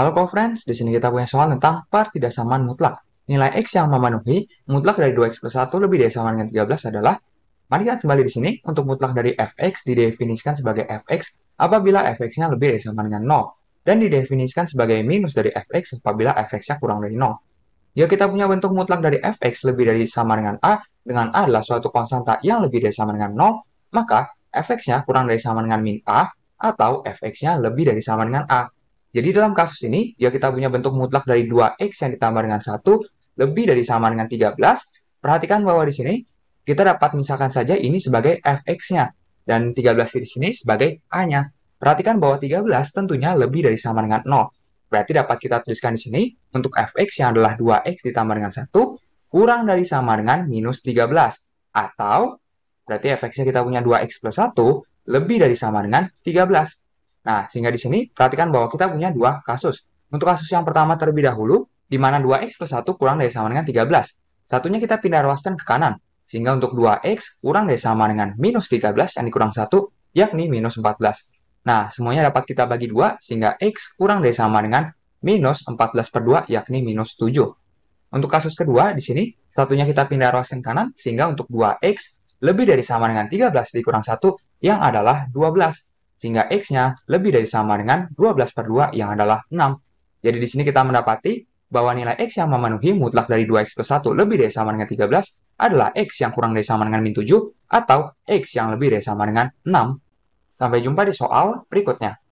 Halo co-friends, di sini kita punya soal tentang pertidaksamaan mutlak. Nilai X yang memenuhi mutlak dari 2X plus 1 lebih dari sama dengan 13 adalah Mari kita kembali di sini, untuk mutlak dari fx didefinisikan sebagai fx apabila fx-nya lebih dari sama dengan 0, dan didefinisikan sebagai minus dari fx apabila fx-nya kurang dari 0. Jika kita punya bentuk mutlak dari fx lebih dari sama dengan a, dengan a adalah suatu konstanta yang lebih dari sama dengan 0, maka fx-nya kurang dari sama dengan min a, atau fx-nya lebih dari sama dengan a. Jadi dalam kasus ini, jika ya kita punya bentuk mutlak dari 2x yang ditambah dengan 1 lebih dari sama dengan 13, perhatikan bahwa di sini kita dapat misalkan saja ini sebagai fx-nya dan 13 di sini sebagai a-nya. Perhatikan bahwa 13 tentunya lebih dari sama dengan 0. Berarti dapat kita tuliskan di sini untuk fx yang adalah 2x ditambah dengan 1 kurang dari sama dengan minus 13. Atau berarti fx-nya kita punya 2x plus 1 lebih dari sama dengan 13. Nah, sehingga di sini perhatikan bahwa kita punya dua kasus. Untuk kasus yang pertama terlebih dahulu, di mana 2x plus 1 kurang dari sama dengan 13. Satunya kita pindah ruaskan ke kanan, sehingga untuk 2x kurang dari sama dengan minus 13 yang dikurang 1, yakni minus 14. Nah, semuanya dapat kita bagi 2, sehingga x kurang dari sama dengan minus 14 per 2, yakni minus 7. Untuk kasus kedua, di sini, satunya kita pindah ruaskan ke kanan, sehingga untuk 2x lebih dari sama dengan 13 dikurang 1, yang adalah 12 sehingga X-nya lebih dari sama dengan 12 per 2 yang adalah 6. Jadi di sini kita mendapati bahwa nilai X yang memenuhi mutlak dari 2X plus 1 lebih dari sama dengan 13 adalah X yang kurang dari sama dengan min 7 atau X yang lebih dari sama dengan 6. Sampai jumpa di soal berikutnya.